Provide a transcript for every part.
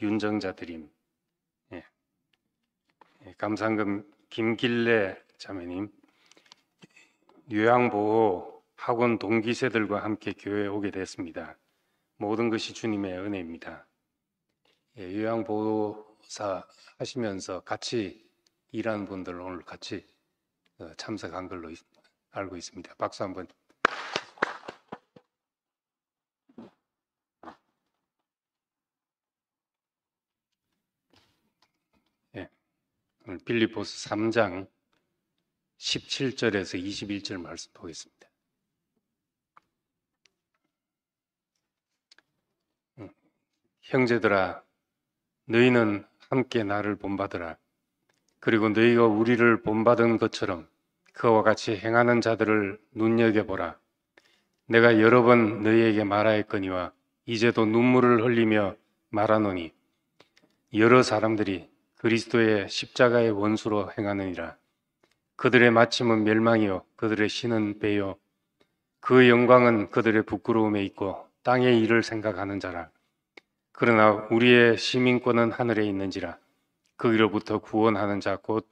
윤정자드림 예. 예, 감상금 김길래 자매님 요양보호 학원 동기세들과 함께 교회에 오게 됐습니다. 모든 것이 주님의 은혜입니다. 예, 요양보호사 하시면서 같이 일하는 분들 오늘 같이 어, 참석한 걸로 알고 있습니다. 박수 한번 빌리포스 3장 17절에서 21절 말씀 보겠습니다. 형제들아 너희는 함께 나를 본받으라 그리고 너희가 우리를 본받은 것처럼 그와 같이 행하는 자들을 눈여겨보라 내가 여러 번 너희에게 말하였거니와 이제도 눈물을 흘리며 말하노니 여러 사람들이 그리스도의 십자가의 원수로 행하느니라. 그들의 마침은 멸망이요 그들의 신은 배요 그 영광은 그들의 부끄러움에 있고 땅의 일을 생각하는 자라. 그러나 우리의 시민권은 하늘에 있는지라. 그기로부터 구원하는 자 곧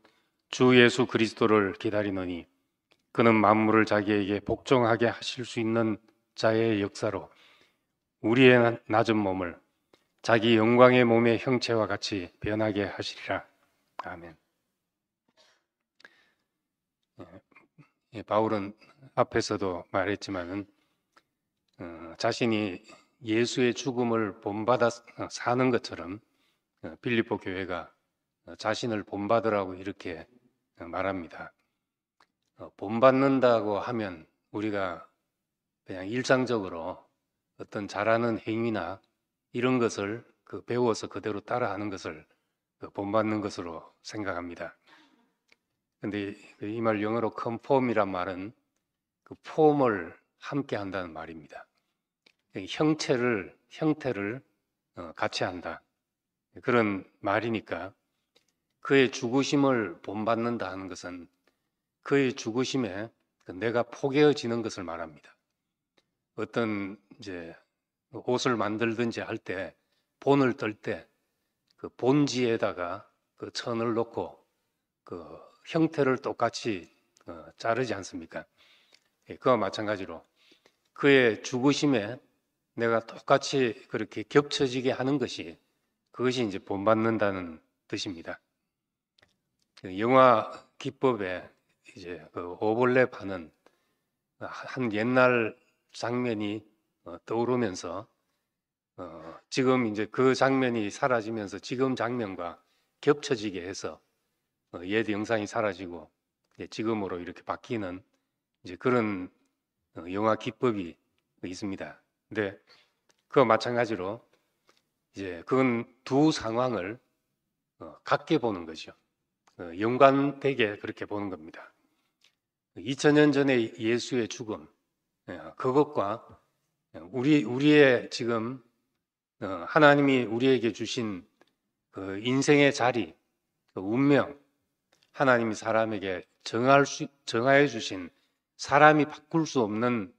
주 예수 그리스도를 기다리노니 그는 만물을 자기에게 복종하게 하실 수 있는 자의 역사로 우리의 낮은 몸을 자기 영광의 몸의 형체와 같이 변하게 하시리라. 아멘. 예, 예, 바울은 앞에서도 말했지만은 어, 자신이 예수의 죽음을 본받아 어, 사는 것처럼 어, 빌립보 교회가 어, 자신을 본받으라고 이렇게 말합니다. 본받는다고 하면 우리가 그냥 일상적으로 어떤 잘하는 행위나 이런 것을 그 배워서 그대로 따라하는 것을 그 본받는 것으로 생각합니다. 근데 그 이말 영어로 컨폼이란 말은 그 폼을 함께 한다는 말입니다. 형체를 형태를 어, 같이 한다 그런 말이니까 그의 죽으심을 본받는다 하는 것은 그의 죽으심에 그 내가 포개어지는 것을 말합니다. 어떤 이제 옷을 만들든지 할 때 본을 뜰 때 그 본지에다가 그 천을 놓고 그 형태를 똑같이 어, 자르지 않습니까? 예, 그와 마찬가지로 그의 죽으심에 내가 똑같이 그렇게 겹쳐지게 하는 것이 그것이 이제 본받는다는 뜻입니다. 그 영화 기법에 이제 그 오버랩하는 한 옛날 장면이 어, 떠오르면서 어, 지금 이제 그 장면이 사라지면서 지금 장면과 겹쳐지게 해서 어, 옛 영상이 사라지고 지금으로 이렇게 바뀌는 이제 그런 어, 영화 기법이 있습니다. 근데 그와 마찬가지로 이제 그건 두 상황을 어, 같게 보는 거죠. 어, 연관되게 그렇게 보는 겁니다. 2000년 전의 예수의 죽음, 예, 그것과 우리 우리의 지금 어, 하나님이 우리에게 주신 그 인생의 자리, 그 운명, 하나님이 사람에게 정할 수, 정하여 주신 사람이 바꿀 수 없는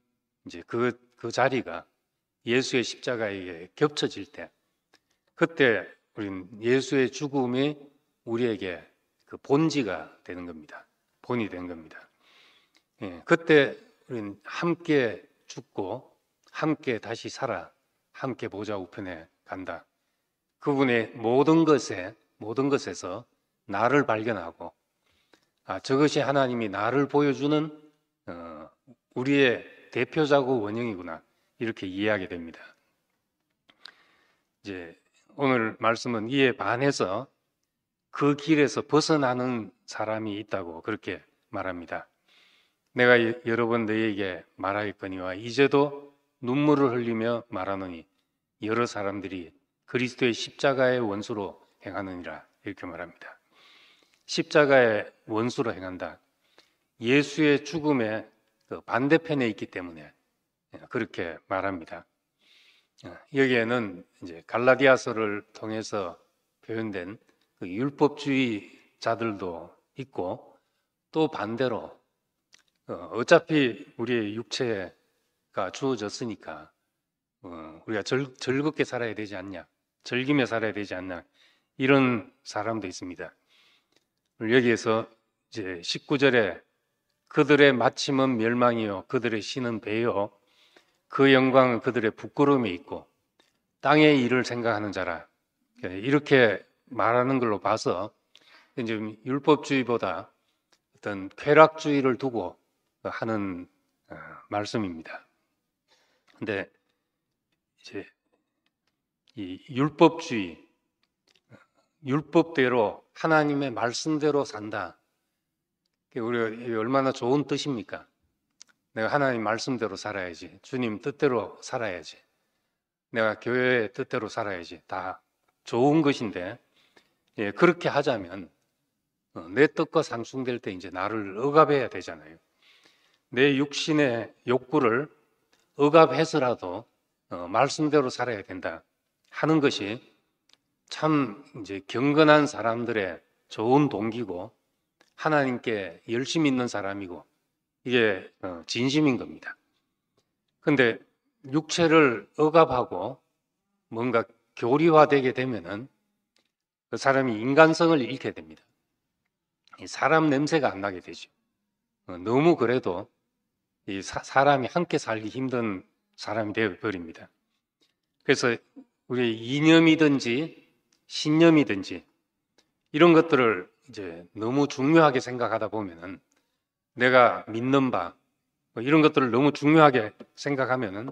이제 그, 그 자리가 예수의 십자가에 겹쳐질 때, 그때 우린 예수의 죽음이 우리에게 그 본지가 되는 겁니다. 본이 된 겁니다. 예, 그때 우리는 함께 죽고 함께 다시 살아 함께 보좌 우편에 간다. 그분의 모든 것에 모든 것에서 나를 발견하고 아, 저것이 하나님이 나를 보여주는 어, 우리의 대표자고 원형이구나 이렇게 이해하게 됩니다. 이제 오늘 말씀은 이에 반해서 그 길에서 벗어나는 사람이 있다고 그렇게 말합니다. 내가 여러 번너에게 말하겠거니와 이제도 눈물을 흘리며 말하노니 여러 사람들이 그리스도의 십자가의 원수로 행하느니라 이렇게 말합니다. 십자가의 원수로 행한다. 예수의 죽음의 그 반대편에 있기 때문에 예, 그렇게 말합니다. 예, 여기에는 이제 갈라디아서를 통해서 표현된 그 율법주의자들도 있고 또 반대로 어, 어차피 우리의 육체에 가 주어졌으니까 어, 우리가 즐, 즐겁게 살아야 되지 않냐, 즐기며 살아야 되지 않냐 이런 사람도 있습니다. 여기에서 이제 19절에 그들의 마침은 멸망이요, 그들의 신은 배요, 그 영광은 그들의 부끄러움이 있고 땅의 일을 생각하는 자라 예, 이렇게 말하는 걸로 봐서 이제 율법주의보다 어떤 쾌락주의를 두고 하는 어, 말씀입니다. 근데 이제 이 율법주의, 율법대로 하나님의 말씀대로 산다. 우리 얼마나 좋은 뜻입니까? 내가 하나님 말씀대로 살아야지, 주님 뜻대로 살아야지, 내가 교회의 뜻대로 살아야지. 다 좋은 것인데 예, 그렇게 하자면 어, 내 뜻과 상충될 때 이제 나를 억압해야 되잖아요. 내 육신의 욕구를 억압해서라도 어, 말씀대로 살아야 된다 하는 것이 참 이제 경건한 사람들의 좋은 동기고 하나님께 열심히 있는 사람이고 이게 어, 진심인 겁니다. 근데 육체를 억압하고 뭔가 교리화되게 되면은 그 사람이 인간성을 잃게 됩니다. 사람 냄새가 안 나게 되죠. 어, 너무 그래도 이 사, 람이 함께 살기 힘든 사람이 되어버립니다. 그래서 우리 이념이든지 신념이든지 이런 것들을 이제 너무 중요하게 생각하다 보면은 내가 믿는 바뭐 이런 것들을 너무 중요하게 생각하면은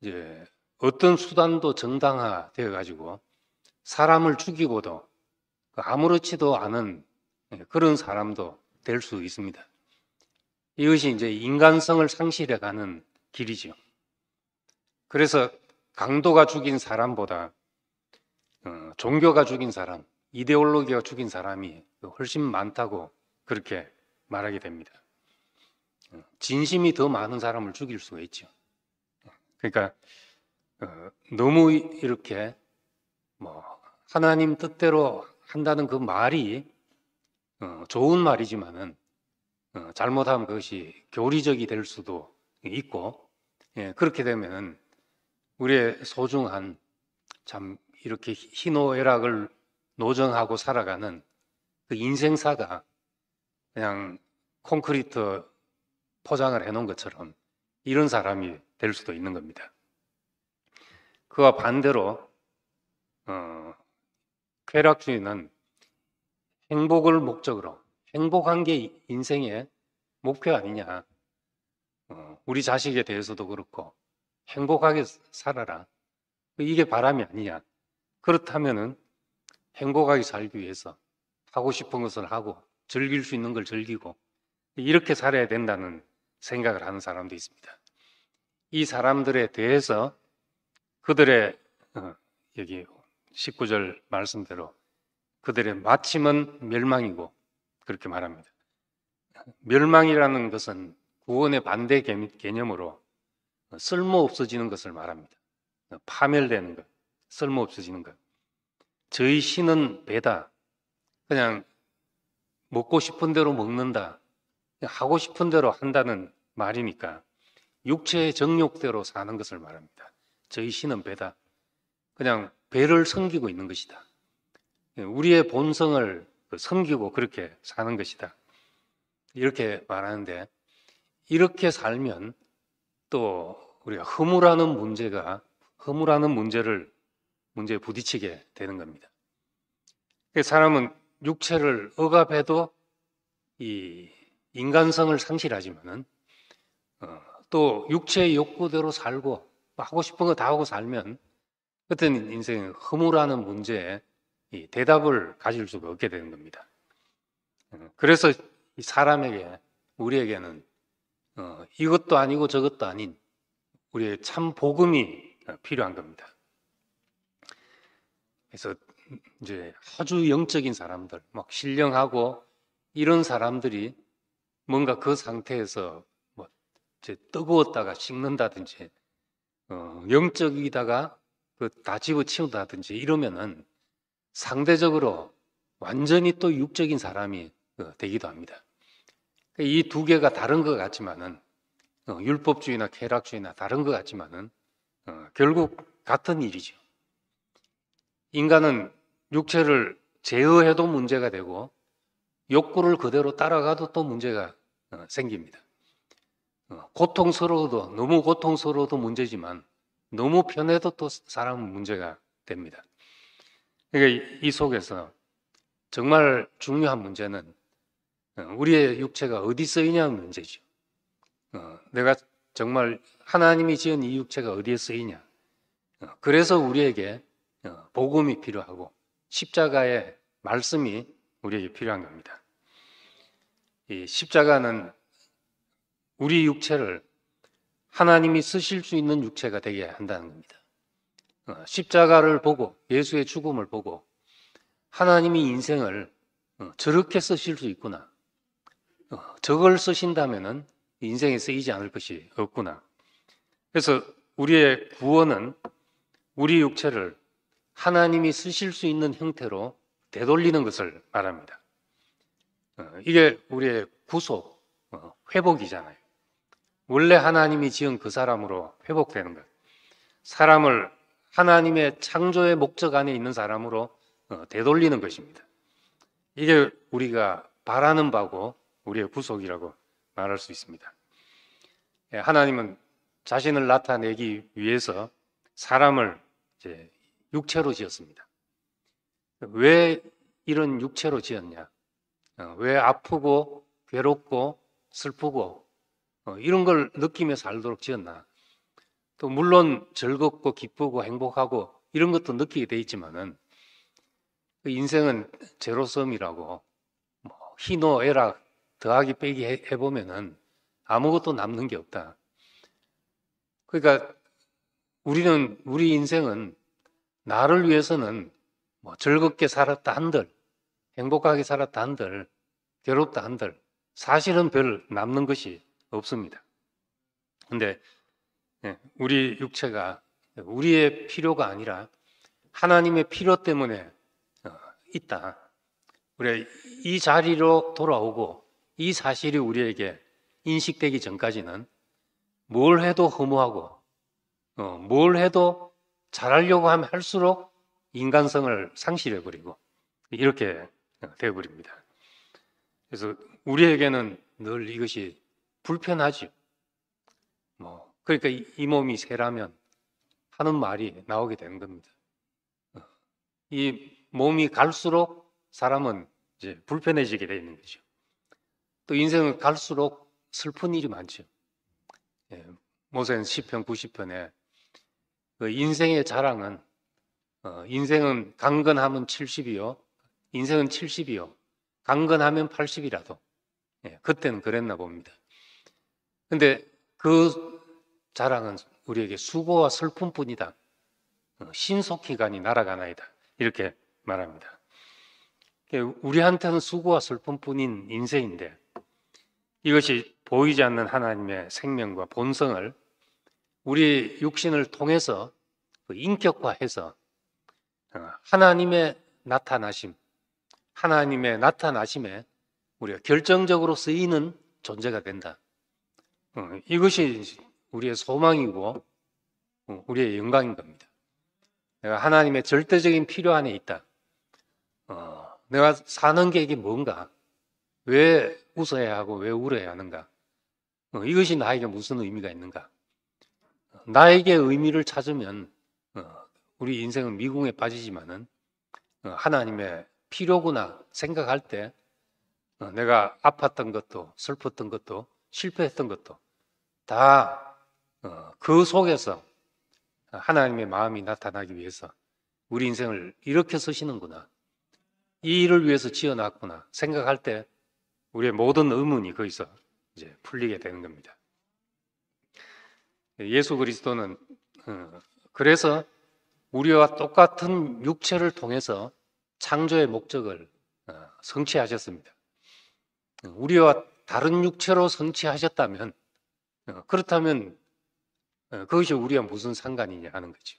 이제 어떤 수단도 정당화되어 가지고 사람을 죽이고도 그 아무렇지도 않은 예, 그런 사람도 될 수 있습니다. 이것이 이제 인간성을 상실해가는 길이죠. 그래서 강도가 죽인 사람보다 어, 종교가 죽인 사람, 이데올로기가 죽인 사람이 훨씬 많다고 그렇게 말하게 됩니다. 어, 진심이 더 많은 사람을 죽일 수가 있죠. 그러니까 어, 너무 이렇게 뭐 하나님 뜻대로 한다는 그 말이 어, 좋은 말이지만은 어, 잘못하면 그것이 교리적이 될 수도 있고 예, 그렇게 되면 우리의 소중한 참 이렇게 희노애락을 노정하고 살아가는 그 인생사가 그냥 콘크리트 포장을 해놓은 것처럼 이런 사람이 될 수도 있는 겁니다. 그와 반대로 어, 쾌락주의는 행복을 목적으로 행복한 게 인생의 목표 아니냐. 어, 우리 자식에 대해서도 그렇고 행복하게 살아라. 이게 바람이 아니냐. 그렇다면은 행복하게 살기 위해서 하고 싶은 것을 하고 즐길 수 있는 걸 즐기고 이렇게 살아야 된다는 생각을 하는 사람도 있습니다. 이 사람들에 대해서 그들의 어, 여기 19절 말씀대로 그들의 마침은 멸망이고 그렇게 말합니다. 멸망이라는 것은 구원의 반대 개념으로 쓸모 없어지는 것을 말합니다. 파멸되는 것, 쓸모 없어지는 것. 저희 신은 배다. 그냥 먹고 싶은 대로 먹는다. 하고 싶은 대로 한다는 말이니까 육체의 정욕대로 사는 것을 말합니다. 저희 신은 배다. 그냥 배를 섬기고 있는 것이다. 우리의 본성을 그 섬기고 그렇게 사는 것이다. 이렇게 말하는데 이렇게 살면 또 우리가 허물하는 문제가 허물하는 문제를 문제에 부딪히게 되는 겁니다. 그 사람은 육체를 억압해도 이 인간성을 상실하지만은 어, 또 육체의 욕구대로 살고 하고 싶은 거 다 하고 살면 그때 인생이 허물하는 문제에 대답을 가질 수가 없게 되는 겁니다. 어, 그래서 사람에게 우리에게는 어, 이것도 아니고 저것도 아닌 우리의 참 복음이 어, 필요한 겁니다. 그래서 이제 아주 영적인 사람들, 막 신령하고 이런 사람들이 뭔가 그 상태에서 뭐 이제 뜨거웠다가 식는다든지 어, 영적이다가 그다 집어치운다든지 이러면은 상대적으로 완전히 또 육적인 사람이 어, 되기도 합니다. 이 두 개가 다른 것 같지만은 어, 율법주의나 쾌락주의나 다른 것 같지만은 어, 결국 같은 일이죠. 인간은 육체를 제어해도 문제가 되고 욕구를 그대로 따라가도 또 문제가 생깁니다. 고통스러워도 너무 고통스러워도 문제지만 너무 편해도 또 사람은 문제가 됩니다. 그러니까 이 속에서 정말 중요한 문제는 어, 우리의 육체가 어디서 있냐는 문제죠. 어, 내가 정말 하나님이 지은 이 육체가 어디에 쓰이냐. 어, 그래서 우리에게 복음이 필요하고 십자가의 말씀이 우리에게 필요한 겁니다. 이 십자가는 우리 육체를 하나님이 쓰실 수 있는 육체가 되게 한다는 겁니다. 어, 십자가를 보고 예수의 죽음을 보고 하나님이 인생을 어, 저렇게 쓰실 수 있구나. 어, 저걸 쓰신다면 인생에 쓰이지 않을 것이 없구나. 그래서 우리의 구원은 우리 육체를 하나님이 쓰실 수 있는 형태로 되돌리는 것을 말합니다. 이게 우리의 구속, 회복이잖아요. 원래 하나님이 지은 그 사람으로 회복되는 것. 사람을 하나님의 창조의 목적 안에 있는 사람으로 어, 되돌리는 것입니다. 이게 우리가 바라는 바고 우리의 구속이라고 말할 수 있습니다. 예, 하나님은 자신을 나타내기 위해서 사람을 육체로 지었습니다. 왜 이런 육체로 지었냐? 어, 왜 아프고 괴롭고 슬프고 어, 이런 걸 느끼며 살도록 지었나? 또 물론 즐겁고 기쁘고 행복하고 이런 것도 느끼게 돼 있지만은 그 인생은 제로섬이라고 뭐 희노애락 더하기 빼기 해, 해보면은 아무것도 남는 게 없다. 그러니까 우리는 우리 인생은 나를 위해서는 뭐 즐겁게 살았다 한들 행복하게 살았다 한들 괴롭다 한들 사실은 별 남는 것이 없습니다. 근데 예, 우리 육체가 우리의 필요가 아니라 하나님의 필요 때문에 어, 있다. 우리 이 자리로 돌아오고 이 사실이 우리에게 인식되기 전까지는 뭘 해도 허무하고 어, 뭘 해도 잘하려고 하면 할수록 인간성을 상실해 버리고 이렇게 어, 되어 버립니다. 그래서 우리에게는 늘 이것이 불편하지. 그러니까 이, 이 몸이 새라면 하는 말이 나오게 되는 겁니다. 어. 이 몸이 갈수록 사람은 이제 불편해지게 되는 거죠. 또 인생은 갈수록 슬픈 일이 많죠. 예, 모세는 시편 90편에 그 인생의 자랑은 어, 인생은 강건하면 70이요. 인생은 70이요. 강건하면 80이라도. 예, 그때는 그랬나 봅니다. 근데 그 자랑은 우리에게 수고와 슬픔뿐이다. 어, 신속히간이 날아가나이다. 이렇게 말합니다. 우리한테는 수고와 슬픔뿐인 인생인데 이것이 보이지 않는 하나님의 생명과 본성을 우리 육신을 통해서 그 인격화해서 어, 하나님의 나타나심, 하나님의 나타나심에 우리가 결정적으로 쓰이는 존재가 된다. 어, 이것이 우리의 소망이고 어, 우리의 영광인 겁니다. 내가 하나님의 절대적인 필요 안에 있다. 어, 내가 사는 게 이게 뭔가? 왜 웃어야 하고 왜 울어야 하는가? 어, 이것이 나에게 무슨 의미가 있는가? 나에게 의미를 찾으면 어, 우리 인생은 미궁에 빠지지만은 어, 하나님의 필요구나 생각할 때 어, 내가 아팠던 것도 슬펐던 것도 실패했던 것도 다 어, 그 속에서 하나님의 마음이 나타나기 위해서 우리 인생을 이렇게 쓰시는구나. 이 일을 위해서 지어놨구나 생각할 때 우리의 모든 의문이 거기서 이제 풀리게 되는 겁니다. 예수 그리스도는 어, 그래서 우리와 똑같은 육체를 통해서 창조의 목적을 어, 성취하셨습니다. 우리와 다른 육체로 성취하셨다면 그렇다면 어, 그것이 우리와 무슨 상관이냐 하는 거죠.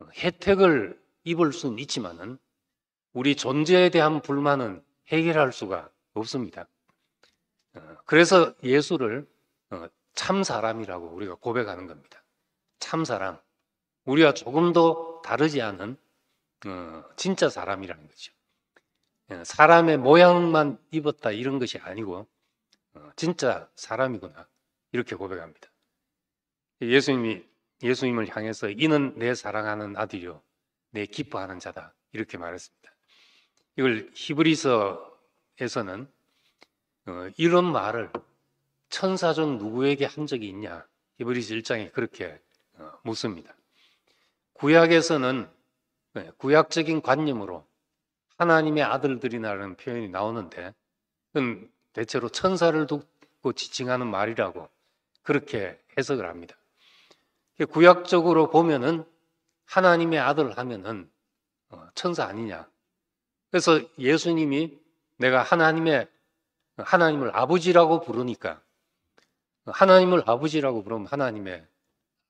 어, 혜택을 입을 수는 있지만은 우리 존재에 대한 불만은 해결할 수가 없습니다. 어, 그래서 예수를 참 사람이라고 우리가 고백하는 겁니다. 참 사람. 우리와 조금도 다르지 않은 진짜 사람이라는 거죠. 사람의 모양만 입었다 이런 것이 아니고 진짜 사람이구나 이렇게 고백합니다. 예수님이 예수님을 향해서 이는 내 사랑하는 아들이요 내 기뻐하는 자다 이렇게 말했습니다. 이걸 히브리서에서는 어, 이런 말을 천사 중 누구에게 한 적이 있냐 히브리서 1장에 그렇게 어, 묻습니다. 구약에서는 네, 구약적인 관념으로 하나님의 아들들이라는 표현이 나오는데 그건 대체로 천사를 돕고 지칭하는 말이라고 그렇게 해석을 합니다. 그 구약적으로 보면은 하나님의 아들 하면은 어, 천사 아니냐. 그래서 예수님이 내가 하나님의 하나님을 아버지라고 부르니까 하나님을 아버지라고 부르면 하나님의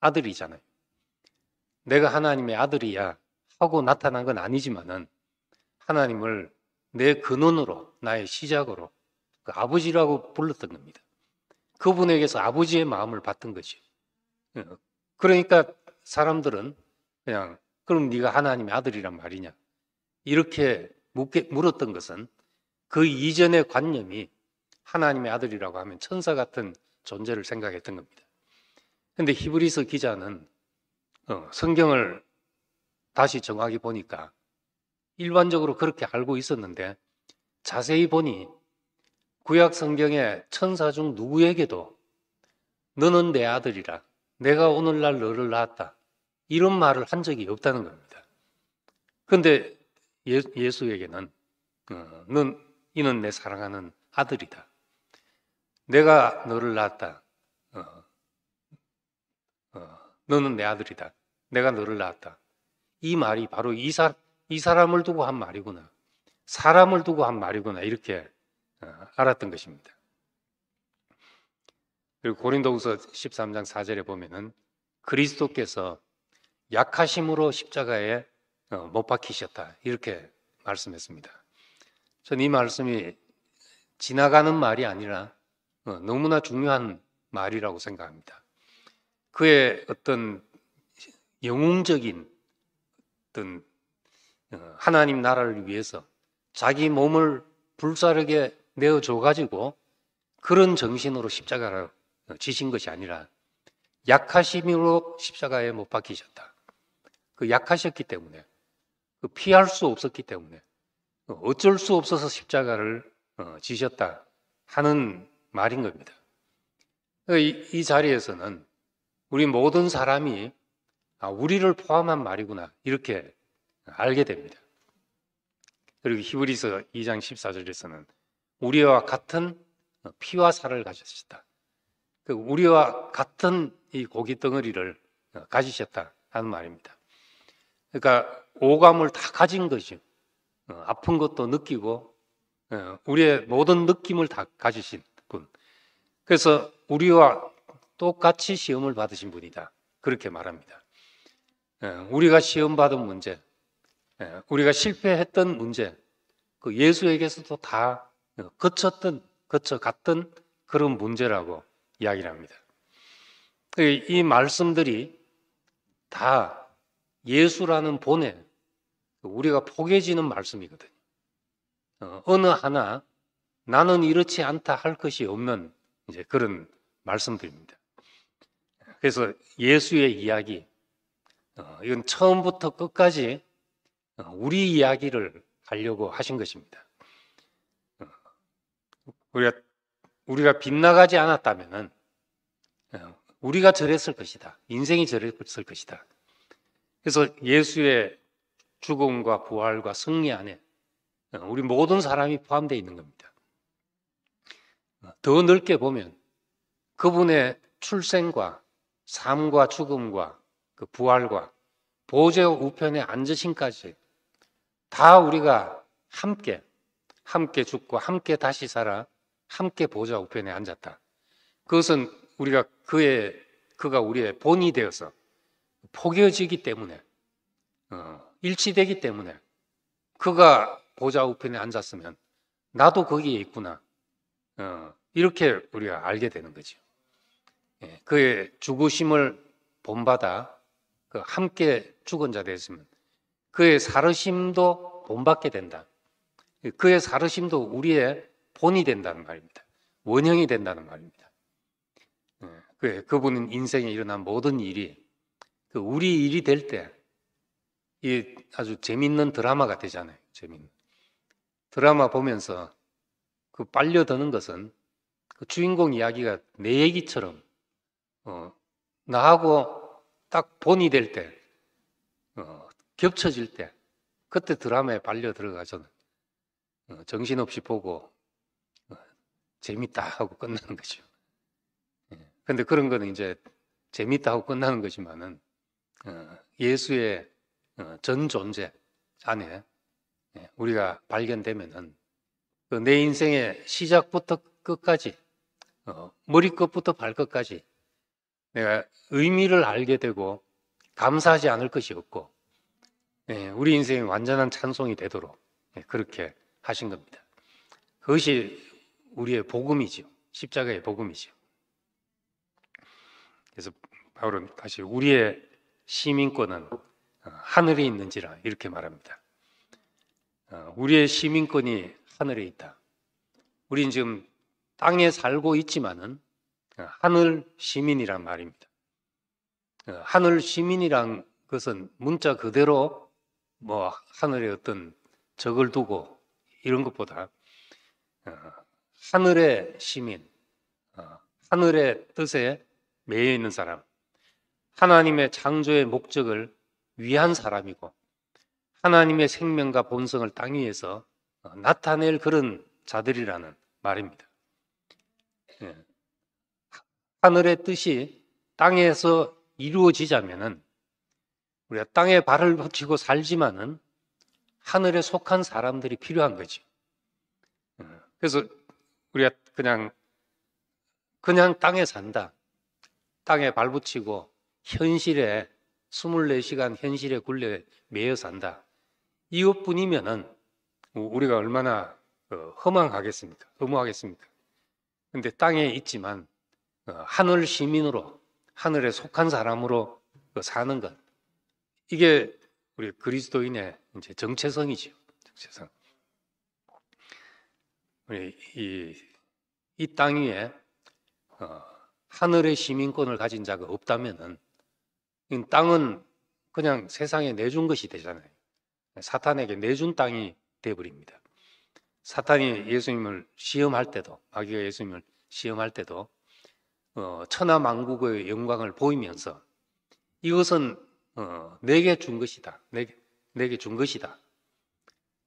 아들이잖아요. 내가 하나님의 아들이야 하고 나타난 건 아니지만은 하나님을 내 근원으로 나의 시작으로 그 아버지라고 불렀던 겁니다. 그분에게서 아버지의 마음을 받던 것이 그러니까 사람들은 그냥 그럼 네가 하나님의 아들이란 말이냐 이렇게 묻게, 물었던 것은 그 이전의 관념이 하나님의 아들이라고 하면 천사 같은 존재를 생각했던 겁니다. 그런데 히브리서 기자는 어, 성경을 다시 정확히 보니까 일반적으로 그렇게 알고 있었는데 자세히 보니 구약 성경의 천사 중 누구에게도 너는 내 아들이라 내가 오늘날 너를 낳았다. 이런 말을 한 적이 없다는 겁니다. 그런데 예, 예수에게는 어, 넌 이는 내 사랑하는 아들이다. 내가 너를 낳았다. 어, 어, 너는 내 아들이다. 내가 너를 낳았다. 이 말이 바로 이, 사, 이 사람을 두고 한 말이구나. 사람을 두고 한 말이구나. 이렇게 어, 알았던 것입니다. 그리고 고린도후서 13장 4절에 보면은 그리스도께서 약하심으로 십자가에 어, 못 박히셨다 이렇게 말씀했습니다. 전 이 말씀이 지나가는 말이 아니라 어, 너무나 중요한 말이라고 생각합니다. 그의 어떤 영웅적인 어떤 어, 하나님 나라를 위해서 자기 몸을 불사르게 내어줘 가지고 그런 정신으로 십자가를 어, 지신 것이 아니라 약하심으로 십자가에 못 박히셨다. 그 약하셨기 때문에 그 피할 수 없었기 때문에 어, 어쩔 수 없어서 십자가를 어, 지셨다 하는 말인 겁니다. 이, 자리에서는 우리 모든 사람이 아, 우리를 포함한 말이구나 이렇게 알게 됩니다. 그리고 히브리서 2장 14절에서는 우리와 같은 피와 살을 가졌다. 그 우리와 같은 이 고기 덩어리를 가지셨다 하는 말입니다. 그러니까 오감을 다 가진 거죠. 어, 아픈 것도 느끼고 어, 우리의 모든 느낌을 다 가지신 분. 그래서 우리와 똑같이 시험을 받으신 분이다. 그렇게 말합니다. 어, 우리가 시험 받은 문제, 우리가 실패했던 문제, 그 예수에게서도 다 거쳤던 거쳐갔던 그런 문제라고 이야기를 합니다. 그 이 말씀들이 다 예수라는 본에 우리가 포개지는 말씀이거든요. 어, 어느 하나 나는 이렇지 않다 할 것이 없는 이제 그런 말씀들입니다. 그래서 예수의 이야기, 어, 이건 처음부터 끝까지 어, 우리 이야기를 하려고 하신 것입니다. 우리가 우리가 빗나가지 않았다면 어, 우리가 저랬을 것이다. 인생이 저랬을 것이다. 그래서 예수의 죽음과 부활과 승리 안에 어, 우리 모든 사람이 포함되어 있는 겁니다. 어, 더 넓게 보면 그분의 출생과 삶과 죽음과 그 부활과 보좌 우편에 앉으신까지다 우리가 함께 함께 죽고 함께 다시 살아 함께 보좌 우편에 앉았다. 그것은 우리가 그의 그가 우리의 본이 되어서 포개지기 때문에 어, 일치되기 때문에 그가 보좌 우편에 앉았으면 나도 거기에 있구나. 어, 이렇게 우리가 알게 되는 거죠. 예, 그의 죽으심을 본받아 그 함께 죽은 자 되었으면 그의 사르심도 본받게 된다. 그의 사르심도 우리의 본이 된다는 말입니다. 원형이 된다는 말입니다. 예, 그 그분은 인생에 일어난 모든 일이 그 우리 일이 될 때이 아주 재밌는 드라마가 되잖아요. 재밌는 드라마 보면서 그 빨려드는 것은 그 주인공 이야기가 내 얘기처럼 어, 나하고 딱 본이 될 때, 어, 겹쳐질 때, 그때 드라마에 빨려 들어가서는 어, 정신없이 보고 재밌다 하고 끝나는 거죠. 그런데 예. 그런 거는 이제 재밌다 하고 끝나는 거지만은 어, 예수의 어, 전 존재 안에 예, 우리가 발견되면은 그 내 인생의 시작부터 끝까지 어, 머리끝부터 발끝까지 내가 의미를 알게 되고 감사하지 않을 것이 없고 예, 우리 인생의 완전한 찬송이 되도록 그렇게 하신 겁니다. 그것이 우리의 복음이지요. 십자가의 복음이지요. 그래서 바울은 다시 우리의 시민권은 어, 하늘에 있는지라 이렇게 말합니다. 어, 우리의 시민권이 하늘에 있다. 우린 지금 땅에 살고 있지만은 어, 하늘 시민이란 말입니다. 하늘 시민이란 것은 문자 그대로 뭐 하늘에 어떤 적을 두고 이런 것보다 하늘의 시민, 어, 하늘의 뜻에 매여 있는 사람, 하나님의 창조의 목적을 위한 사람이고 하나님의 생명과 본성을 땅 위에서 어, 나타낼 그런 자들이라는 말입니다. 예. 하늘의 뜻이 땅에서 이루어지자면 우리가 땅에 발을 붙이고 살지만은 하늘에 속한 사람들이 필요한 거지. 예. 그래서 우리가 그냥 그냥 땅에 산다. 땅에 발붙이고 현실에 24시간 현실에 굴려 매여 산다. 이것뿐이면은 우리가 얼마나 어, 허망하겠습니까? 허무하겠습니까? 근데 땅에 있지만 어, 하늘 시민으로 하늘에 속한 사람으로 어, 사는 것 이게 우리 그리스도인의 이제 정체성이죠. 정체성. 우리 예, 이, 이 땅 위에 어, 하늘의 시민권을 가진 자가 없다면은 땅은 그냥 세상에 내준 것이 되잖아요. 사탄에게 내준 땅이 되버립니다. 사탄이 예수님을 시험할 때도 마귀가 예수님을 시험할 때도 어, 천하만국의 영광을 보이면서 이것은 어, 내게 준 것이다. 내게, 내게 준 것이다.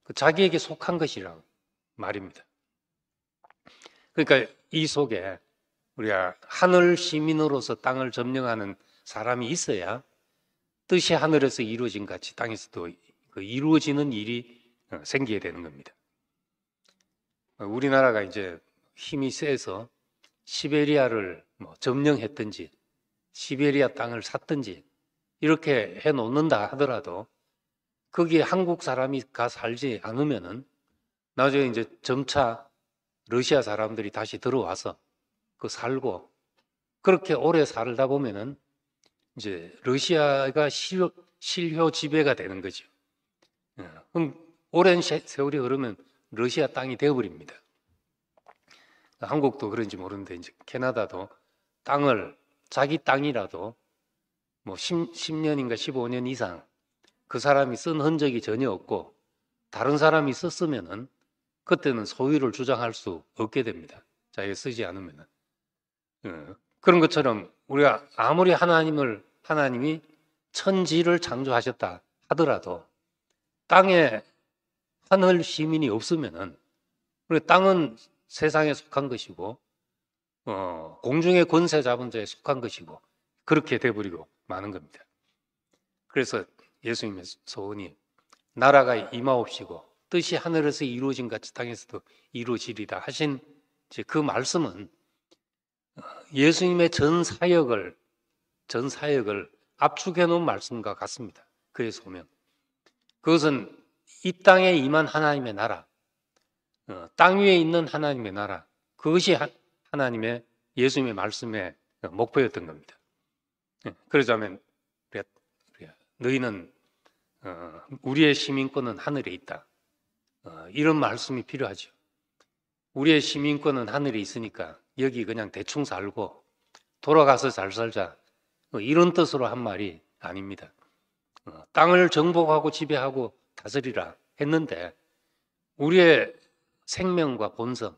그 자기에게 속한 것이라고 말입니다. 그러니까 이 속에 우리가 하늘 시민으로서 땅을 점령하는 사람이 있어야 뜻이 하늘에서 이루어진 같이 땅에서도 그 이루어지는 일이 어, 생기게 되는 겁니다. 우리나라가 이제 힘이 세서 시베리아를 뭐 점령했든지 시베리아 땅을 샀든지 이렇게 해 놓는다 하더라도 거기에 한국 사람이 가 살지 않으면은 나중에 이제 점차 러시아 사람들이 다시 들어와서 그 살고 그렇게 오래 살다 보면은 이제 러시아가 실효, 실효 지배가 되는 거죠. 예, 그럼 오랜 세월이 흐르면 러시아 땅이 되어버립니다. 한국도 그런지 모르는데 이제 캐나다도 땅을 자기 땅이라도 뭐 10, 10년인가 15년 이상 그 사람이 쓴 흔적이 전혀 없고 다른 사람이 썼으면은 그때는 소유를 주장할 수 없게 됩니다. 자기가 쓰지 않으면. 예. 그런 것처럼 우리가 아무리 하나님을, 하나님이 천지를 창조하셨다 하더라도 땅에 하늘 시민이 없으면은 땅은 세상에 속한 것이고 어, 공중의 권세 잡은 자에 속한 것이고 그렇게 돼버리고 많은 겁니다. 그래서 예수님의 소원이 나라가 임하옵시고 뜻이 하늘에서 이루어진 같이 땅에서도 이루어지리라 하신 그 말씀은 어, 예수님의 전 사역을 전 사역을 압축해 놓은 말씀과 같습니다. 그래서 보면 그것은 이 땅에 임한 하나님의 나라, 어, 땅 위에 있는 하나님의 나라 그것이 하나님의 예수님의 말씀의 목표였던 겁니다. 예, 그러자면 너희는 어, 우리의 시민권은 하늘에 있다. 어, 이런 말씀이 필요하죠. 우리의 시민권은 하늘에 있으니까 여기 그냥 대충 살고 돌아가서 잘 살자. 뭐 이런 뜻으로 한 말이 아닙니다. 어, 땅을 정복하고 지배하고 다스리라 했는데 우리의 생명과 본성,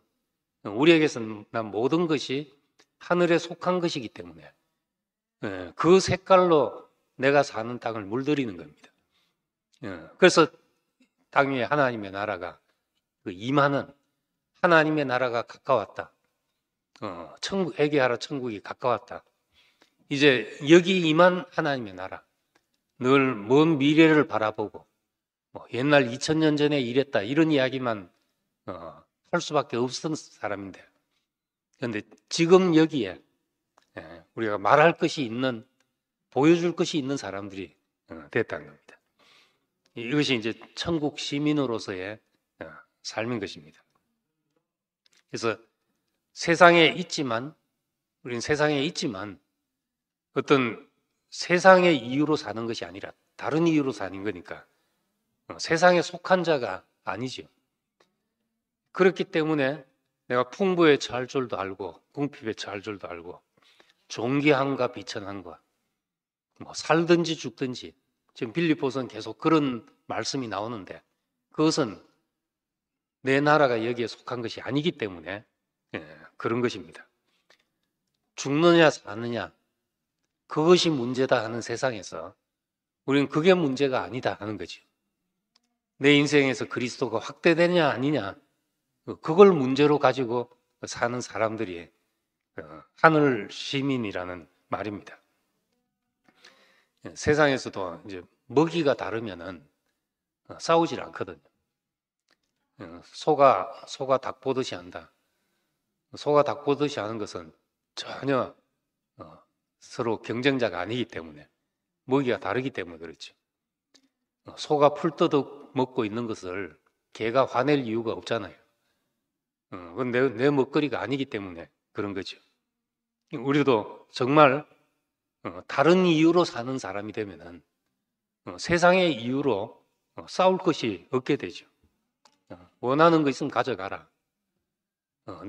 우리에게서는 모든 것이 하늘에 속한 것이기 때문에 어, 그 색깔로 내가 사는 땅을 물들이는 겁니다. 그래서 땅 위에 하나님의 나라가 그 이만은 하나님의 나라가 가까웠다. 어, 천국 에게하라 천국이 가까웠다. 이제 여기 이만 하나님의 나라. 늘 먼 미래를 바라보고 뭐 옛날 2000년 전에 이랬다 이런 이야기만 어, 할 수밖에 없었던 사람인데 그런데 지금 여기에 예, 우리가 말할 것이 있는 보여줄 것이 있는 사람들이 어, 됐다는 겁니다. 이것이 이제 천국 시민으로서의 어, 삶인 것입니다. 그래서 세상에 있지만, 우린 세상에 있지만 어떤 세상의 이유로 사는 것이 아니라 다른 이유로 사는 거니까 어, 세상에 속한 자가 아니죠. 그렇기 때문에 내가 풍부에 처할 줄도 알고 궁핍에 처할 줄도 알고 존귀함과 비천함과 뭐 살든지 죽든지 지금 빌리포서는 계속 그런 말씀이 나오는데 그것은 내 나라가 여기에 속한 것이 아니기 때문에 예, 그런 것입니다. 죽느냐 사느냐 그것이 문제다 하는 세상에서 우리는 그게 문제가 아니다 하는 거죠. 내 인생에서 그리스도가 확대되냐 아니냐 그걸 문제로 가지고 사는 사람들이 어, 하늘 시민이라는 말입니다. 세상에서도 이제 먹이가 다르면은 어, 싸우질 않거든요. 어, 소가 소가 닭 보듯이 한다. 소가 닭 보듯이 하는 것은 전혀 어, 서로 경쟁자가 아니기 때문에 먹이가 다르기 때문에 그렇죠. 소가 풀 뜯어 먹고 있는 것을 개가 화낼 이유가 없잖아요. 그건 내, 내 먹거리가 아니기 때문에 그런 거죠. 우리도 정말 어, 다른 이유로 사는 사람이 되면 어, 세상의 이유로 어, 싸울 것이 없게 되죠. 원하는 것 있으면 가져가라.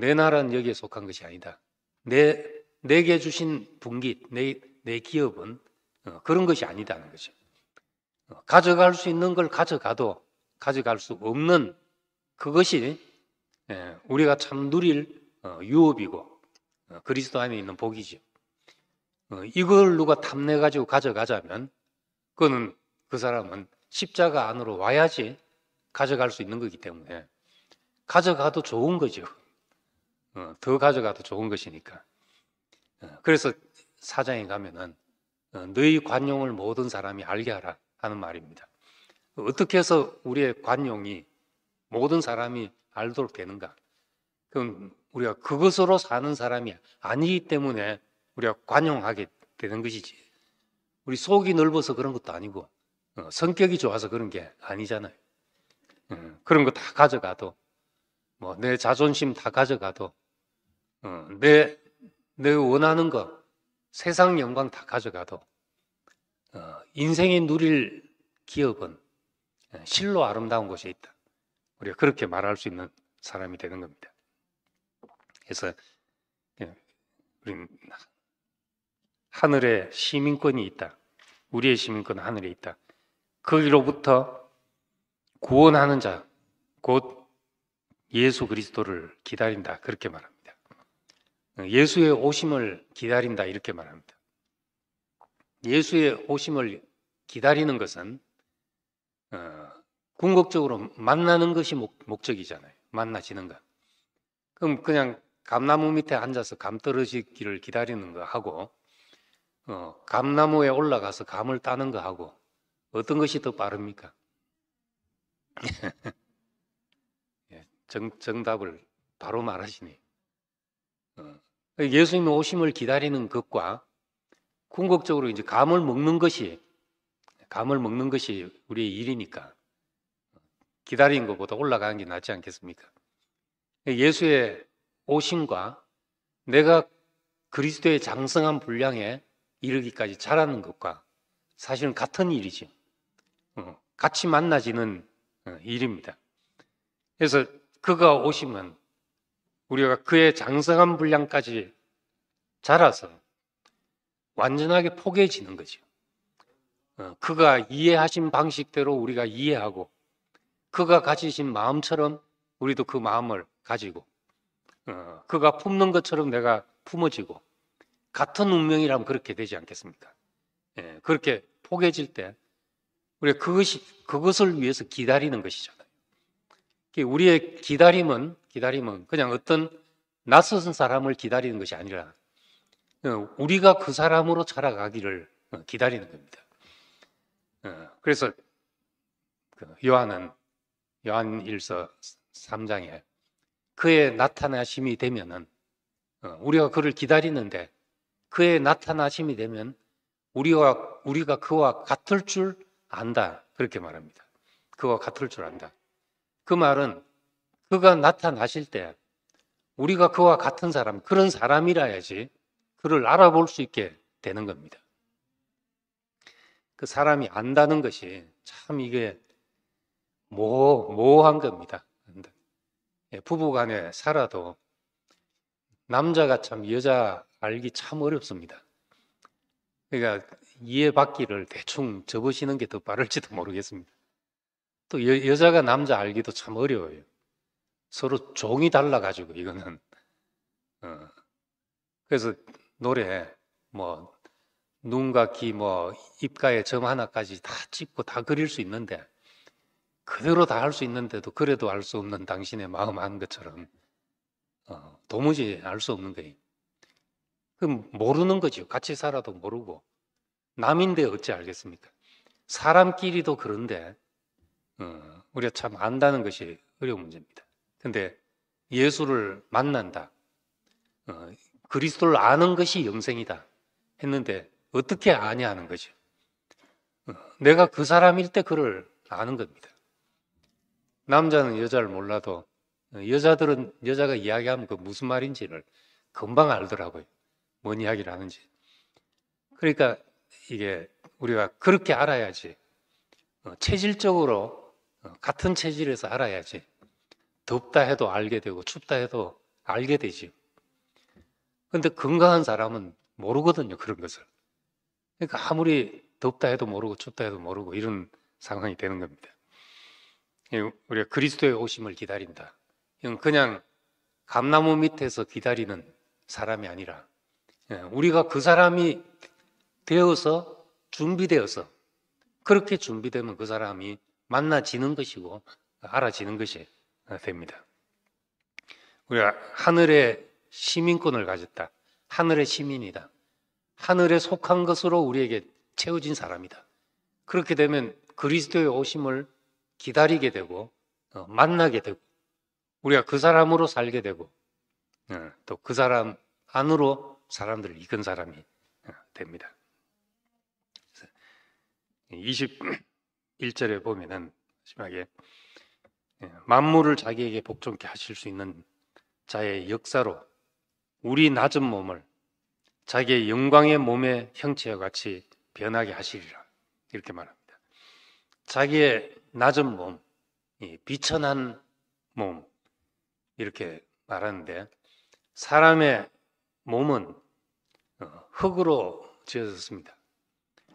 내 나라는 여기에 속한 것이 아니다. 내 내게 주신 분깃, 내, 내 기업은 그런 것이 아니다는 거죠. 가져갈 수 있는 걸 가져가도 가져갈 수 없는 그것이 예, 우리가 참 누릴 유업이고 그리스도 안에 있는 복이죠. 어, 이걸 누가 탐내 가지고 가져가자면 그는그 사람은 십자가 안으로 와야지 가져갈 수 있는 거기 때문에 가져가도 좋은 거죠. 어, 더 가져가도 좋은 것이니까. 어, 그래서 사장에 가면은 너희 관용을 모든 사람이 알게 하라 하는 말입니다. 어떻게 해서 우리의 관용이 모든 사람이 알도록 되는가? 그럼 우리가 그것으로 사는 사람이 아니기 때문에 우리가 관용하게 되는 것이지. 우리 속이 넓어서 그런 것도 아니고 어, 성격이 좋아서 그런 게 아니잖아요. 어, 그런 거 다 가져가도 뭐 내 자존심 다 가져가도 어, 내, 내 원하는 거 세상 영광 다 가져가도 어, 인생이 누릴 기업은 어, 실로 아름다운 곳에 있다. 우리가 그렇게 말할 수 있는 사람이 되는 겁니다. 그래서 예, 우리 하늘에 시민권이 있다. 우리의 시민권은 하늘에 있다. 거기로부터 구원하는 자, 곧 예수 그리스도를 기다린다. 그렇게 말합니다. 예수의 오심을 기다린다. 이렇게 말합니다. 예수의 오심을 기다리는 것은 어, 궁극적으로 만나는 것이 목, 적이잖아요 만나지는 것. 그럼 그냥 감나무 밑에 앉아서 감 떨어지기를 기다리는 거 하고 어, 감나무에 올라가서 감을 따는 거하고 어떤 것이 더 빠릅니까? 예, 정, 정답을 바로 말하시니. 어, 예수님의 오심을 기다리는 것과 궁극적으로 이제 감을 먹는 것이 감을 먹는 것이 우리의 일이니까 기다린 것보다 올라가는 게 낫지 않겠습니까? 예수의 오심과 내가 그리스도의 장성한 분량에 이르기까지 자라는 것과 사실은 같은 일이죠. 어, 같이 만나지는 어, 일입니다. 그래서 그가 오시면 우리가 그의 장성한 분량까지 자라서 완전하게 포개지는 거죠. 어, 그가 이해하신 방식대로 우리가 이해하고 그가 가지신 마음처럼 우리도 그 마음을 가지고 그가 품는 것처럼 내가 품어지고 같은 운명이라면 그렇게 되지 않겠습니까? 예, 그렇게 포개질 때우리 그것이 그것을 위해서 기다리는 것이잖아요. 우리의 기다림은 기다림은 그냥 어떤 낯선 사람을 기다리는 것이 아니라 어, 우리가 그 사람으로 살아가기를 어, 기다리는 겁니다. 어, 그래서 그 요한은 요한일서 3장에 그의 나타나심이 되면은 우리가 그를 기다리는데 그의 나타나심이 되면 우리와 우리가 그와 같을 줄 안다. 그렇게 말합니다. 그와 같을 줄 안다. 그 말은 그가 나타나실 때 우리가 그와 같은 사람, 그런 사람이라야지 그를 알아볼 수 있게 되는 겁니다. 그 사람이 안다는 것이 참 이게 모, 모호한 겁니다. 예, 부부 간에 살아도 남자가 참 여자 알기 참 어렵습니다. 그러니까 이해받기를 대충 접으시는 게 더 빠를지도 모르겠습니다. 또 여, 자가 남자 알기도 참 어려워요. 서로 종이 달라가지고 이거는 어. 그래서 노래 뭐 눈과 귀뭐 입가에 점 하나까지 다 찍고 다 그릴 수 있는데 그대로 다 할 수 있는데도 그래도 알 수 없는 당신의 마음 한 것처럼 어, 도무지 알 수 없는 거예요. 그럼 모르는 거죠. 같이 살아도 모르고 남인데 어찌 알겠습니까? 사람끼리도 그런데 어, 우리가 참 안다는 것이 어려운 문제입니다. 근데 예수를 만난다. 어, 그리스도를 아는 것이 영생이다. 했는데 어떻게 아냐 하는 거죠. 어, 내가 그 사람일 때 그를 아는 겁니다. 남자는 여자를 몰라도 어, 여자들은 여자가 이야기하면 그 무슨 말인지를 금방 알더라고요. 뭔 이야기를 하는지. 그러니까 이게 우리가 그렇게 알아야지 어, 체질적으로 어, 같은 체질에서 알아야지 덥다 해도 알게 되고 춥다 해도 알게 되지. 근데 건강한 사람은 모르거든요 그런 것을. 그러니까 아무리 덥다 해도 모르고 춥다 해도 모르고 이런 상황이 되는 겁니다. 우리가 그리스도의 오심을 기다린다. 이 그냥 감나무 밑에서 기다리는 사람이 아니라 예, 우리가 그 사람이 되어서 준비되어서 그렇게 준비되면 그 사람이 만나지는 것이고 알아지는 것이 됩니다. 우리가 하늘의 시민권을 가졌다. 하늘의 시민이다. 하늘에 속한 것으로 우리에게 채워진 사람이다. 그렇게 되면 그리스도의 오심을 기다리게 되고 어, 만나게 되고 우리가 그 사람으로 살게 되고 예. 또그 사람 안으로 사람들을 이끈 사람이 예, 됩니다. 21절에 보면은 심하게 예, 만물을 자기에게 복종케 하실 수 있는 자의 역사로 우리 낮은 몸을 자기의 영광의 몸의 형체와 같이 변하게 하시리라 이렇게 말합니다. 자기의 낮은 몸, 비천한 몸, 이렇게 말하는데 사람의 몸은 어, 흙으로 지어졌습니다.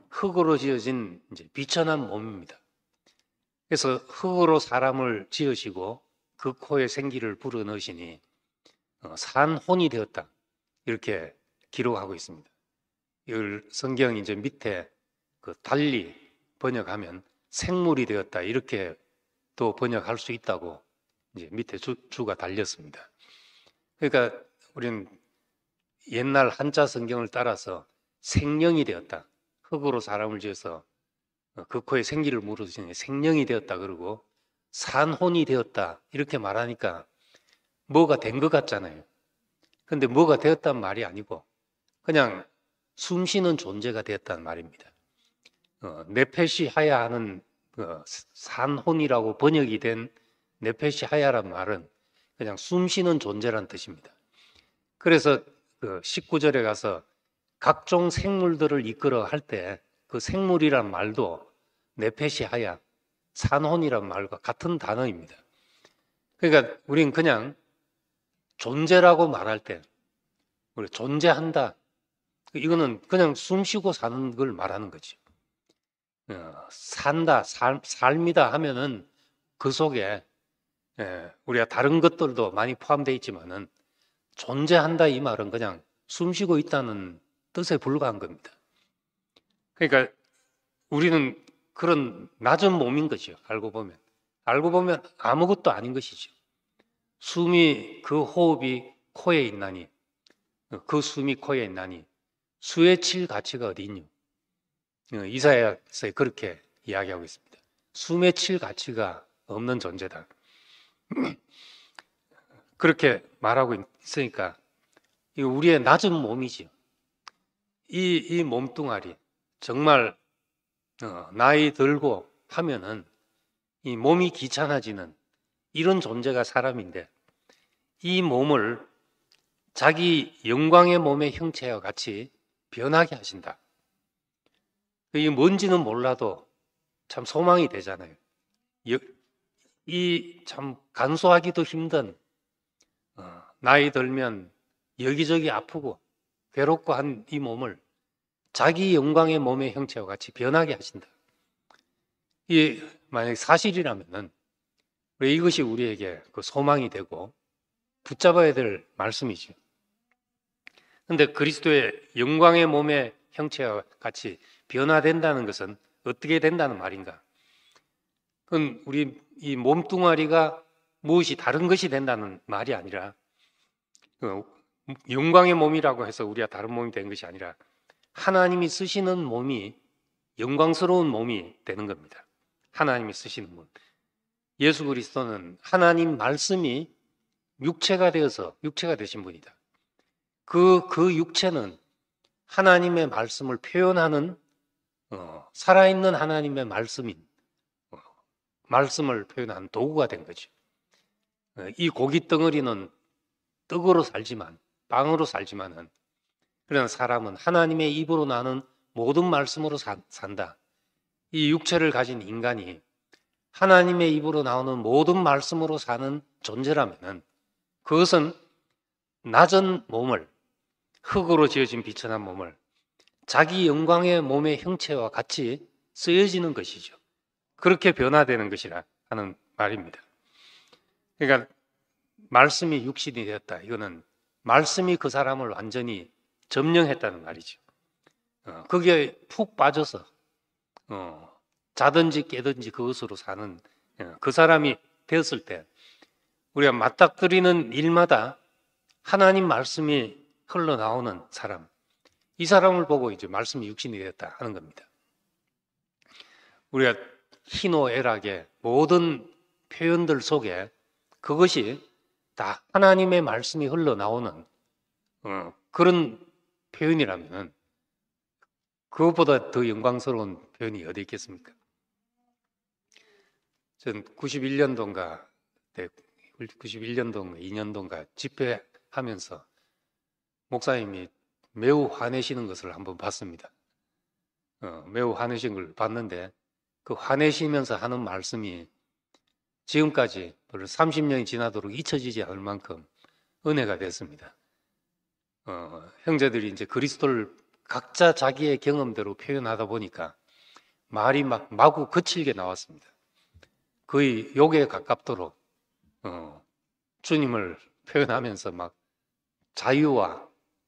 흙으로 지어진 이제 비천한 몸입니다. 그래서 흙으로 사람을 지으시고 그 코에 생기를 불어 넣으시니 어, 산혼이 되었다 이렇게 기록하고 있습니다. 이걸 성경 이제 밑에 그 달리 번역하면 생물이 되었다 이렇게 또 번역할 수 있다고 이제 밑에 주, 주가 달렸습니다. 그러니까 우리는 옛날 한자 성경을 따라서 생명이 되었다. 흙으로 사람을 지어서 그코에 어, 생기를 물어시는 생명이 되었다 그러고 산혼이 되었다 이렇게 말하니까 뭐가 된 것 같잖아요. 근데 뭐가 되었단 말이 아니고 그냥 숨쉬는 존재가 되었단 말입니다. 어, 네펫이 하야 하는 어, 산혼이라고 번역이 된 네페시 하야란 말은 그냥 숨 쉬는 존재란 뜻입니다. 그래서 그 19절에 가서 각종 생물들을 이끌어 할 때 그 생물이란 말도 네페시 하야, 산혼이란 말과 같은 단어입니다. 그러니까 우린 그냥 존재라고 말할 때 우리 존재한다. 이거는 그냥 숨 쉬고 사는 걸 말하는 거지. 어, 산다, 살, 삶이다 하면은 그 속에 예, 우리가 다른 것들도 많이 포함되어 있지만은 존재한다 이 말은 그냥 숨쉬고 있다는 뜻에 불과한 겁니다. 그러니까 우리는 그런 낮은 몸인 것이요. 알고 보면 알고 보면 아무것도 아닌 것이죠. 숨이 그 호흡이 코에 있나니 그 숨이 코에 있나니 수에 칠 가치가 어디 있냐? 어, 이사야에서 그렇게 이야기하고 있습니다. 숨에 칠 가치가 없는 존재다. 그렇게 말하고 있으니까 우리의 낮은 몸이지요. 이, 이 몸뚱아리 정말 어, 나이 들고 하면은 이 몸이 귀찮아지는 이런 존재가 사람인데 이 몸을 자기 영광의 몸의 형체와 같이 변하게 하신다. 이 뭔지는 몰라도 참 소망이 되잖아요. 이참 간소하기도 힘든 어, 나이 들면 여기저기 아프고 괴롭고 한 이 몸을 자기 영광의 몸의 형체와 같이 변하게 하신다. 이 만약 사실이라면은 이것이 우리에게 그 소망이 되고 붙잡아야 될 말씀이죠. 그런데 그리스도의 영광의 몸의 형체와 같이 변화된다는 것은 어떻게 된다는 말인가? 그건 우리 이 몸뚱아리가 무엇이 다른 것이 된다는 말이 아니라 그 영광의 몸이라고 해서 우리가 다른 몸이 된 것이 아니라 하나님이 쓰시는 몸이 영광스러운 몸이 되는 겁니다. 하나님이 쓰시는 몸. 예수 그리스도는 하나님 말씀이 육체가 되어서 육체가 되신 분이다. 그, 그 육체는 하나님의 말씀을 표현하는, 어, 살아있는 하나님의 말씀입니다 말씀을 표현한 도구가 된 거죠. 어, 이 고기 덩어리는 떡으로 살지만 빵으로 살지만은 그러 사람은 하나님의 입으로 나는 모든 말씀으로 사, 산다. 이 육체를 가진 인간이 하나님의 입으로 나오는 모든 말씀으로 사는 존재라면은 그것은 낮은 몸을 흙으로 지어진 비천한 몸을 자기 영광의 몸의 형체와 같이 쓰여지는 것이죠. 그렇게 변화되는 것이라 하는 말입니다. 그러니까 말씀이 육신이 되었다. 이거는 말씀이 그 사람을 완전히 점령했다는 말이죠. 어, 거기푹 빠져서 어, 자든지 깨든지 그것으로 사는 어, 그 사람이 되었을 때 우리가 맞닥뜨리는 일마다 하나님 말씀이 흘러나오는 사람 이 사람을 보고 이제 말씀이 육신이 되었다 하는 겁니다. 우리가 희노애락의 모든 표현들 속에 그것이 다 하나님의 말씀이 흘러나오는 어, 그런 표현이라면 그것보다 더 영광스러운 표현이 어디 있겠습니까? 전 91년도인가 91년도인가 2년도인가 집회하면서 목사님이 매우 화내시는 것을 한번 봤습니다. 어, 매우 화내신 걸 봤는데 그 화내시면서 하는 말씀이 지금까지 30년이 지나도록 잊혀지지 않을 만큼 은혜가 됐습니다. 어, 형제들이 이제 그리스도를 각자 자기의 경험대로 표현하다 보니까 말이 막 마구 거칠게 나왔습니다. 거의 욕에 가깝도록 어, 주님을 표현하면서 막 자유와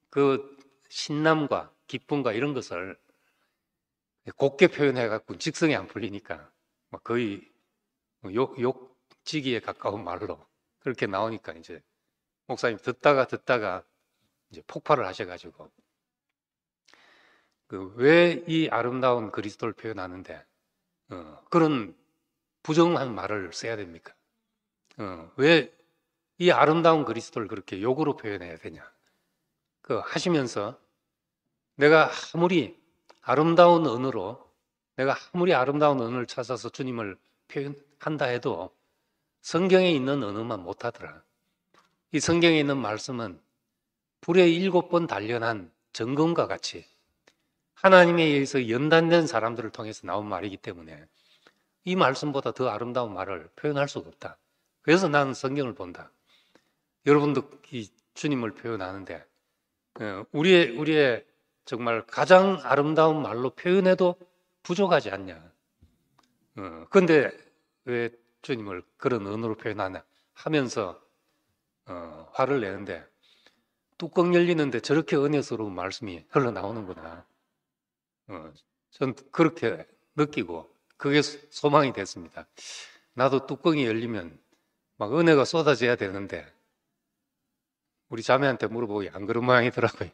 그 신남과 기쁨과 이런 것을 곱게 표현해갖고 직성이 안 풀리니까 거의 뭐 욕, 욕지기에 가까운 말로 그렇게 나오니까 이제 목사님 듣다가 듣다가 이제 폭발을 하셔가지고 그 왜 이 아름다운 그리스도를 표현하는데 어, 그런 부정한 말을 써야 됩니까? 어, 왜 이 아름다운 그리스도를 그렇게 욕으로 표현해야 되냐? 그 하시면서 내가 아무리 아름다운 언어로 내가 아무리 아름다운 언어를 찾아서 주님을 표현한다 해도 성경에 있는 언어만 못하더라. 이 성경에 있는 말씀은 불에 일곱 번 단련한 정금과 같이 하나님에 의해서 연단된 사람들을 통해서 나온 말이기 때문에 이 말씀보다 더 아름다운 말을 표현할 수가 없다. 그래서 나는 성경을 본다. 여러분도 이 주님을 표현하는데 어, 우리의 우리의 정말 가장 아름다운 말로 표현해도 부족하지 않냐. 어, 근데 왜 주님을 그런 언어로 표현하냐 하면서 어, 화를 내는데 뚜껑 열리는데 저렇게 은혜스러운 말씀이 흘러나오는구나. 어, 전 그렇게 느끼고 그게 소망이 됐습니다. 나도 뚜껑이 열리면 막 은혜가 쏟아져야 되는데 우리 자매한테 물어보기 안 그런 모양이더라고요.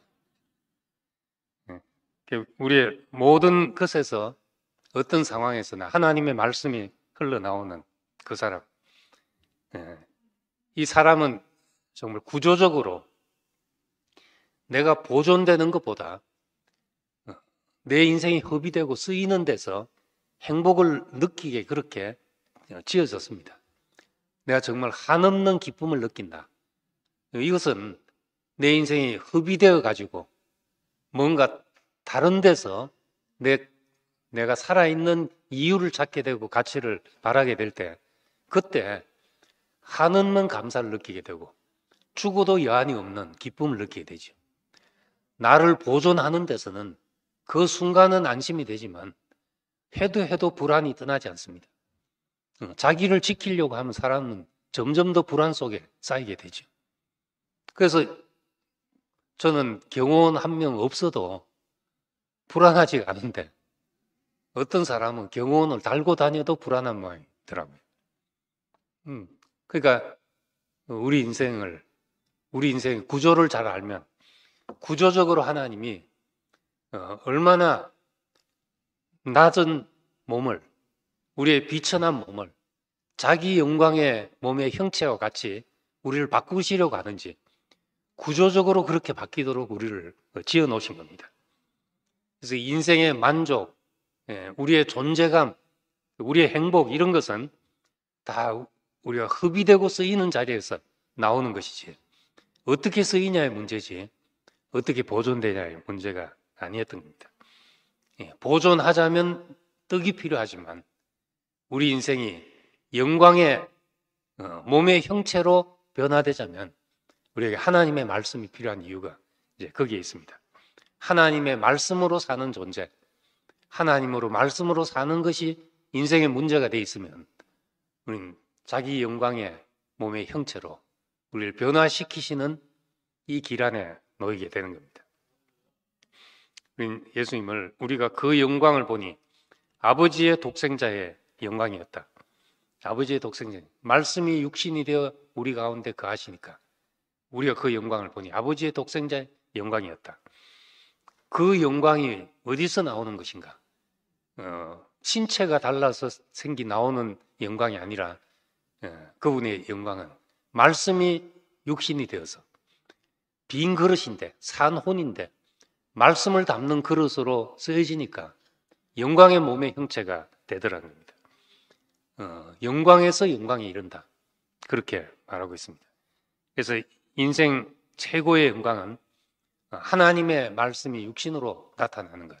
우리의 모든 것에서 어떤 상황에서나 하나님의 말씀이 흘러나오는 그 사람. 예. 이 사람은 정말 구조적으로 내가 보존되는 것보다 어, 내 인생이 허비되고 쓰이는 데서 행복을 느끼게 그렇게 어, 지어졌습니다. 내가 정말 한없는 기쁨을 느낀다. 이것은 내 인생이 허비되어 가지고 뭔가 다른 데서 내, 내가 살아있는 이유를 찾게 되고 가치를 바라게 될 때, 그때 한없는 감사를 느끼게 되고, 죽어도 여한이 없는 기쁨을 느끼게 되죠. 나를 보존하는 데서는 그 순간은 안심이 되지만, 해도 해도 불안이 떠나지 않습니다. 자기를 지키려고 하면 사람은 점점 더 불안 속에 쌓이게 되죠. 그래서 저는 경호원 한 명 없어도 불안하지 않은데 어떤 사람은 경호원을 달고 다녀도 불안한 모양이더라고요. 음, 그러니까 우리 인생을 우리 인생의 구조를 잘 알면 구조적으로 하나님이 어, 얼마나 낮은 몸을 우리의 비천한 몸을 자기 영광의 몸의 형체와 같이 우리를 바꾸시려고 하는지 구조적으로 그렇게 바뀌도록 우리를 지어 놓으신 겁니다. 그래서 인생의 만족, 예, 우리의 존재감, 우리의 행복 이런 것은 다 우리가 흡입되고 쓰이는 자리에서 나오는 것이지. 어떻게 쓰이냐의 문제지. 어떻게 보존되냐의 문제가 아니었던 겁니다. 예, 보존하자면 떡이 필요하지만 우리 인생이 영광의 어, 몸의 형체로 변화되자면 우리에게 하나님의 말씀이 필요한 이유가 이제 거기에 있습니다. 하나님의 말씀으로 사는 존재, 하나님으로 말씀으로 사는 것이 인생의 문제가 돼 있으면 우리는 자기 영광의 몸의 형체로 우리를 변화시키시는 이 길 안에 놓이게 되는 겁니다. 우린 예수님을 우리가 그 영광을 보니 아버지의 독생자의 영광이었다. 아버지의 독생자 말씀이 육신이 되어 우리 가운데 그하시니까 우리가 그 영광을 보니 아버지의 독생자의 영광이었다. 그 영광이 어디서 나오는 것인가? 어, 신체가 달라서 생기 나오는 영광이 아니라 어, 그분의 영광은 말씀이 육신이 되어서 빈 그릇인데 산혼인데 말씀을 담는 그릇으로 쓰여지니까 영광의 몸의 형체가 되더라는 겁니다. 어, 영광에서 영광이 이른다. 그렇게 말하고 있습니다. 그래서 인생 최고의 영광은 하나님의 말씀이 육신으로 나타나는 것.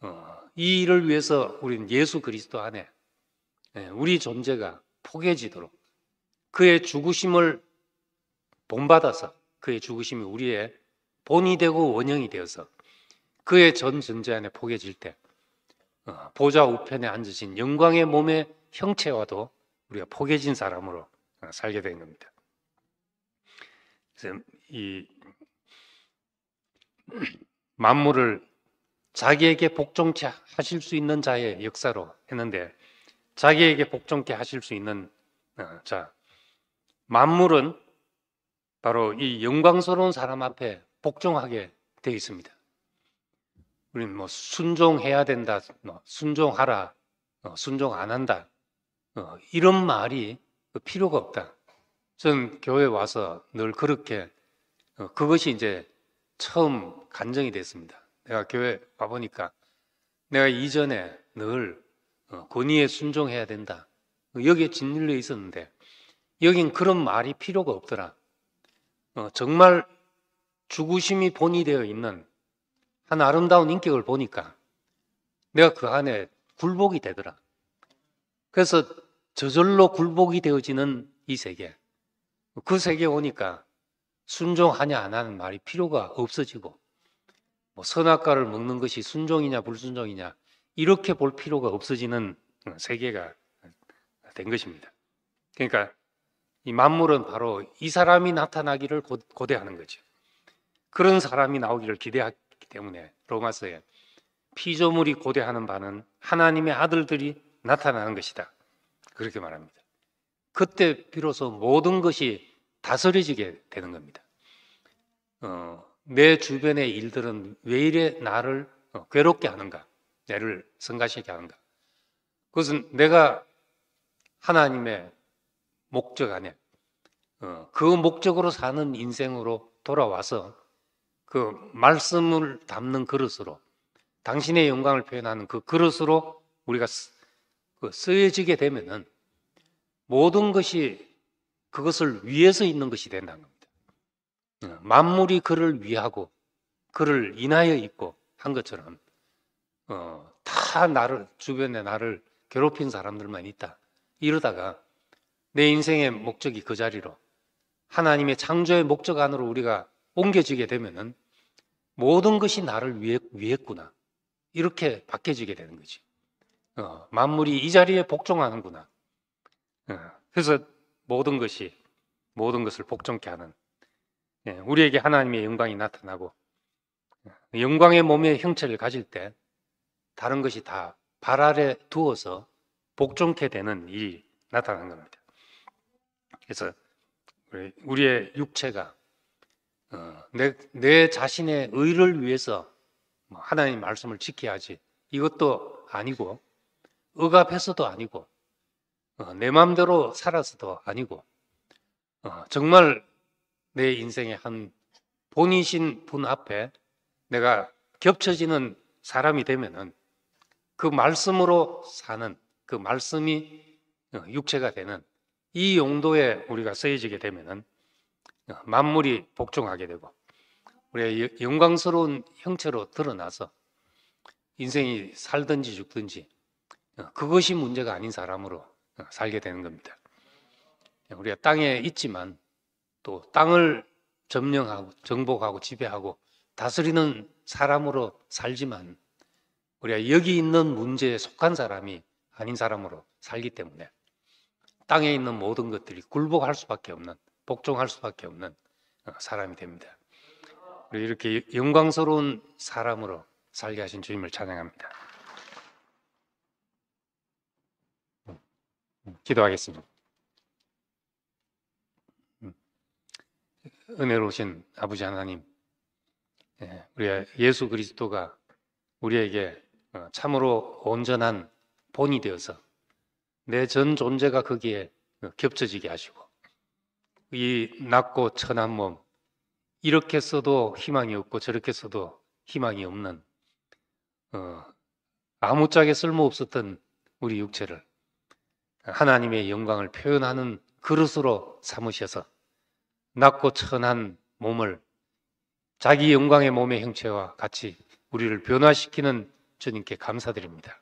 어, 이 일을 위해서 우리는 예수 그리스도 안에 예, 우리 존재가 포개지도록 그의 죽으심을 본받아서 그의 죽으심이 우리의 본이 되고 원형이 되어서 그의 전 존재 안에 포개질 때 어, 보좌 우편에 앉으신 영광의 몸의 형체와도 우리가 포개진 사람으로 어, 살게 된 겁니다. 이 만물을 자기에게 복종케 하실 수 있는 자의 역사로 했는데 자기에게 복종케 하실 수 있는 어, 자 만물은 바로 이 영광스러운 사람 앞에 복종하게 돼 있습니다. 우리는 뭐 순종해야 된다, 뭐 순종하라, 어, 순종 안 한다 어, 이런 말이 필요가 없다. 저는 교회 와서 늘 그렇게 그것이 이제 처음 간정이 됐습니다. 내가 교회 가보니까 내가 이전에 늘 어, 권위에 순종해야 된다. 여기에 진일려 있었는데 여긴 그런 말이 필요가 없더라. 어, 정말 죽으심이 본이 되어 있는 한 아름다운 인격을 보니까 내가 그 안에 굴복이 되더라. 그래서 저절로 굴복이 되어지는 이 세계. 그 세계에 오니까 순종하냐 안 하는 말이 필요가 없어지고 뭐 선악과를 먹는 것이 순종이냐 불순종이냐 이렇게 볼 필요가 없어지는 세계가 된 것입니다. 그러니까 이 만물은 바로 이 사람이 나타나기를 고대하는 거죠. 그런 사람이 나오기를 기대하기 때문에 로마서에 피조물이 고대하는 바는 하나님의 아들들이 나타나는 것이다. 그렇게 말합니다. 그때 비로소 모든 것이 다스려지게 되는 겁니다. 어, 내 주변의 일들은 왜 이래 나를 어, 괴롭게 하는가, 나를 성가시게 하는가. 그것은 내가 하나님의 목적 안에 어, 그 목적으로 사는 인생으로 돌아와서 그 말씀을 담는 그릇으로 당신의 영광을 표현하는 그 그릇으로 우리가 그 쓰여지게 되면은 모든 것이 그것을 위해서 있는 것이 된다는 겁니다. 어, 만물이 그를 위하고 그를 인하여 있고 한 것처럼 어, 다 나를 주변에 나를 괴롭힌 사람들만 있다. 이러다가 내 인생의 목적이 그 자리로 하나님의 창조의 목적 안으로 우리가 옮겨지게 되면은 모든 것이 나를 위해, 위했구나 이렇게 바뀌어지게 되는 거지. 어, 만물이 이 자리에 복종하는구나. 어, 그래서 모든 것이 모든 것을 복종케 하는 예, 우리에게 하나님의 영광이 나타나고 예, 영광의 몸의 형체를 가질 때 다른 것이 다 발 아래 두어서 복종케 되는 일이 나타나는 겁니다. 그래서 우리의 육체가 어, 내, 내 자신의 의를 위해서 뭐 하나님 말씀을 지켜야지 이것도 아니고 억압해서도 아니고 어, 내 마음대로 살아서도 아니고 어, 정말 내 인생의 한 본이신 분 앞에 내가 겹쳐지는 사람이 되면은 그 말씀으로 사는 그 말씀이 어, 육체가 되는 이 용도에 우리가 쓰여지게 되면은 만물이 복종하게 되고 우리의 영광스러운 형체로 드러나서 인생이 살든지 죽든지 그것이 문제가 아닌 사람으로 어, 살게 되는 겁니다. 예, 우리가 땅에 있지만 또 땅을 점령하고 정복하고 지배하고 다스리는 사람으로 살지만 우리가 여기 있는 문제에 속한 사람이 아닌 사람으로 살기 때문에 땅에 있는 모든 것들이 굴복할 수밖에 없는 복종할 수밖에 없는 어, 사람이 됩니다. 우리 이렇게 영광스러운 사람으로 살게 하신 주님을 찬양합니다. 기도하겠습니다. 은혜로우신 아버지 하나님, 예, 우리 예수 그리스도가 우리에게 어, 참으로 온전한 본이 되어서 내 전 존재가 거기에 어, 겹쳐지게 하시고 이 낮고 천한 몸 이렇게 써도 희망이 없고 저렇게 써도 희망이 없는 어, 아무짝에 쓸모없었던 우리 육체를 하나님의 영광을 표현하는 그릇으로 삼으셔서 낮고 천한 몸을 자기 영광의 몸의 형체와 같이 우리를 변화시키는 주님께 감사드립니다.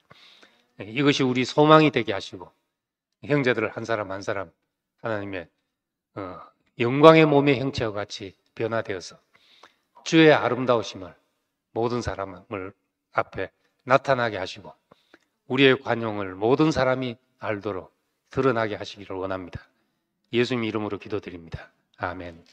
예, 이것이 우리 소망이 되게 하시고 형제들을 한 사람 한 사람 하나님의 어, 영광의 몸의 형체와 같이 변화되어서 주의 아름다우심을 모든 사람을 앞에 나타나게 하시고 우리의 관용을 모든 사람이 알도록 드러나게 하시기를 원합니다. 예수님 이름으로 기도드립니다. 아멘.